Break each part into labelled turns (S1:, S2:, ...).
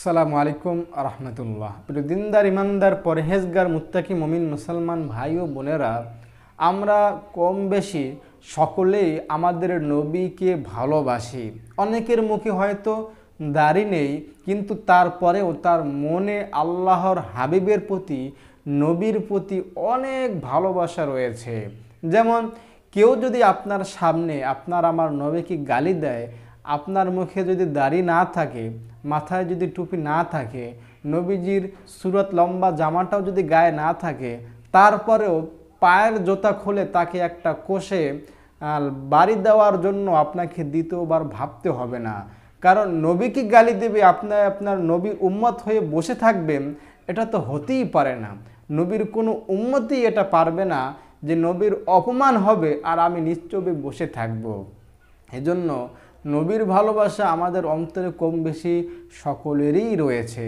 S1: আসসালামু আলাইকুম রহমতুল্লাহ প্রিয় দিনদার ইমানদার পরহেজগার মুত্তাকি মমিন মুসলমান ভাই ও বোনেরা আমরা কম বেশি সকলেই আমাদের নবীকে ভালোবাসি অনেকের মুখে হয়তো দাড়ি নেই কিন্তু তারপরেও তার মনে আল্লাহর হাবিবের প্রতি নবীর প্রতি অনেক ভালোবাসা রয়েছে যেমন কেউ যদি আপনার সামনে আপনার আমার নবীকে গালি দেয় আপনার মুখে যদি দাড়ি না থাকে মাথায় যদি টুপি না থাকে নবীজির সুরত লম্বা জামাটাও যদি গায়ে না থাকে তারপরেও পায়ের জোতা খুলে তাকে একটা কোষে বাড়ি দেওয়ার জন্য আপনাকে দ্বিতীয়বার ভাবতে হবে না কারণ নবীকে গালি দেবে আপনার আপনার নবী উম্মত হয়ে বসে থাকবেন এটা তো হতেই পারে না নবীর কোনো উন্মতি এটা পারবে না যে নবীর অপমান হবে আর আমি নিশ্চয়ই বসে থাকব এজন্য নবীর ভালোবাসা আমাদের অন্তরে কম বেশি সকলেরই রয়েছে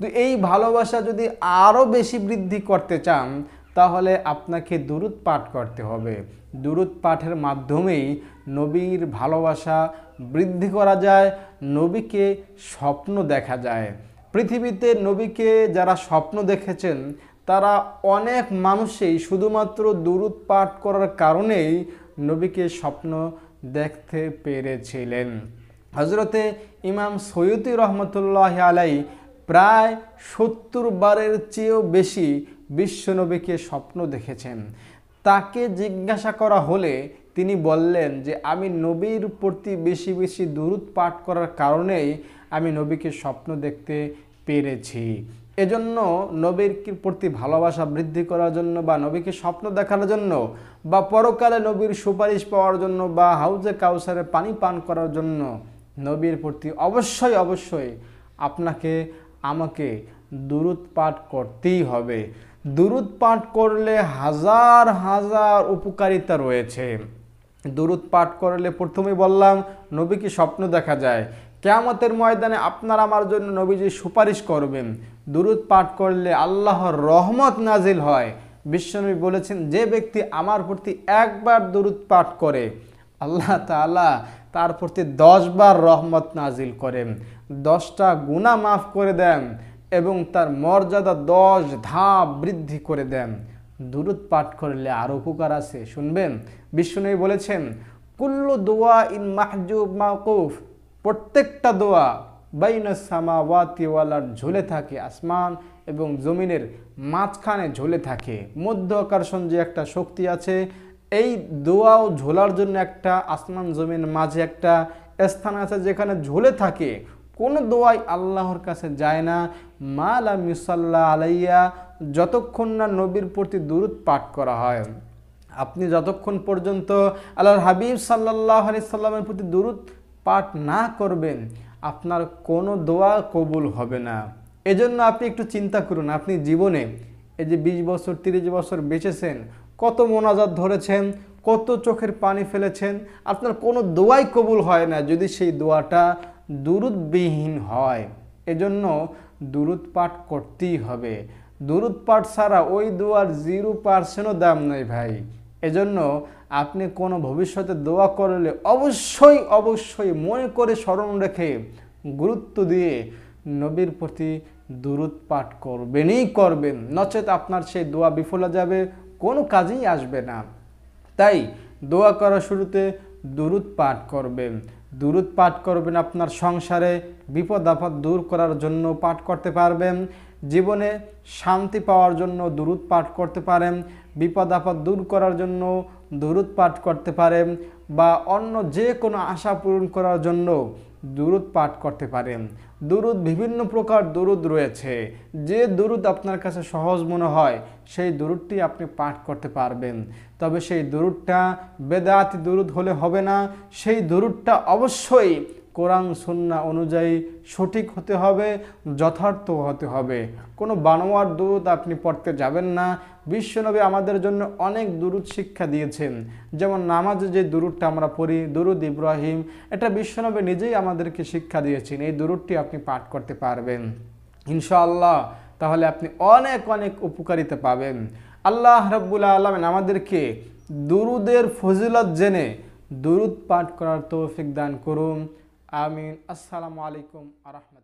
S1: তো এই ভালোবাসা যদি আরও বেশি বৃদ্ধি করতে চান তাহলে আপনাকে দূরত পাঠ করতে হবে দূরত পাঠের মাধ্যমেই নবীর ভালোবাসা বৃদ্ধি করা যায় নবীকে স্বপ্ন দেখা যায় পৃথিবীতে নবীকে যারা স্বপ্ন দেখেছেন তারা অনেক মানুষেই শুধুমাত্র দূরত পাঠ করার কারণেই নবীকে স্বপ্ন দেখতে পেরেছিলেন হজরতে ইমাম সৈয়দি রহমতুল্লাহ আলাই প্রায় সত্তর বারের চেয়েও বেশি বিশ্বনবীকে স্বপ্ন দেখেছেন তাকে জিজ্ঞাসা করা হলে তিনি বললেন যে আমি নবীর প্রতি বেশি বেশি দূরত পাঠ করার কারণেই আমি নবীকে স্বপ্ন দেখতে পেরেছি এজন্য নবীর প্রতি ভালোবাসা বৃদ্ধি করার জন্য বা নবীকে স্বপ্ন দেখার জন্য বা পরকালে নবীর সুপারিশ পাওয়ার জন্য বা হাউজে কাউসারে পানি পান করার জন্য নবীর প্রতি অবশ্যই অবশ্যই আপনাকে আমাকে দুরুদ পাঠ করতেই হবে দুরুদ পাঠ করলে হাজার হাজার উপকারিতা রয়েছে দুরুদ পাঠ করলে প্রথমেই বললাম নবীকে স্বপ্ন দেখা যায় কেয়ামতের ময়দানে আপনার আমার জন্য নবীজি সুপারিশ করবেন দুরুদ পাঠ করলে আল্লাহর রহমত নাজিল হয় বিশ্বনবী বলেছেন যে ব্যক্তি আমার প্রতি একবার দুরুদ পাঠ করে আল্লাহ তালা তার প্রতি দশবার রহমত নাজিল করেন দশটা গুণা মাফ করে দেন এবং তার মর্যাদা দশ ধাপ বৃদ্ধি করে দেন দুরুদ পাঠ করলে আরও উপকার আছে শুনবেন বিশ্বনবী বলেছেন কুল্লু দোয়া ইন মাহজুব মাকুফ প্রত্যেকটা দোয়া বাইনসামাওয়াতি ওয়ালার ঝুলে থাকে আসমান এবং জমিনের মাঝখানে ঝুলে থাকে মধ্য আকর্ষণ যে একটা শক্তি আছে এই দোয়াও ঝোলার জন্য একটা আসমান জমিন মাঝে একটা স্থান আছে যেখানে ঝুলে থাকে কোনো দোয়াই আল্লাহর কাছে যায় না মালা মিসাল্লা আলাইয়া যতক্ষণ না নবীর প্রতি দূরত পাঠ করা হয় আপনি যতক্ষণ পর্যন্ত আল্লাহর হাবিব সাল্লাহ আলি সাল্লামের প্রতি দূরত পাঠ না করবেন আপনার কোনো দোয়া কবুল হবে না এজন্য আপনি একটু চিন্তা করুন আপনি জীবনে এই যে ২০ বছর ৩০ বছর বেঁচেছেন কত মোনাজাত ধরেছেন কত চোখের পানি ফেলেছেন আপনার কোনো দোয়াই কবুল হয় না যদি সেই দোয়াটা দুরুদবিহীন হয় এজন্য দুরুদ পাঠ করতেই হবে দুরুদ পাঠ ছাড়া ওই দোয়ার জিরো পার্সেন্টও দাম নেই ভাই এজন্য আপনি কোনো ভবিষ্যতে দোয়া করলে অবশ্যই অবশ্যই মনে করে স্মরণ রেখে গুরুত্ব দিয়ে নবীর প্রতি দূরত পাঠ করবেনই করবেন নচেত আপনার সেই দোয়া বিফলে যাবে কোনো কাজেই আসবে না তাই দোয়া করার শুরুতে দূরত পাঠ করবেন দূরত পাঠ করবেন আপনার সংসারে বিপদ আপদ দূর করার জন্য পাঠ করতে পারবেন জীবনে শান্তি পাওয়ার জন্য দুরুদ পাঠ করতে পারেন বিপদ আপদ দূর করার জন্য দুরুদ পাঠ করতে পারেন বা অন্য যে কোনো আশা পূরণ করার জন্য দুরুদ পাঠ করতে পারেন দুরুদ বিভিন্ন প্রকার দুরুদ রয়েছে যে দুরুদ আপনার কাছে সহজ মনে হয় সেই দুরুদটি আপনি পাঠ করতে পারবেন তবে সেই দুরুদটা বেদাতি দুরুদ হলে হবে না সেই দুরুদটা অবশ্যই কোরআন সুন্না অনুযায়ী সঠিক হতে হবে যথার্থ হতে হবে কোনো বানোয়ার দুধ আপনি পড়তে যাবেন না বিশ্বনবী আমাদের জন্য অনেক দুরুদ শিক্ষা দিয়েছেন যেমন নামাজে যে দুরুদটা আমরা পড়ি দুরুদ ইব্রাহিম এটা বিশ্বনবী নিজেই আমাদেরকে শিক্ষা দিয়েছেন এই দুরুদটি আপনি পাঠ করতে পারবেন ইনশাআল্লাহ তাহলে আপনি অনেক অনেক উপকারিতা পাবেন আল্লাহ রব্বুল আলমেন আমাদেরকে দুরুদের ফজিলত জেনে দুরুদ পাঠ করার তৌফিক দান করুন আমিন আসসালামু আলাইকুম আ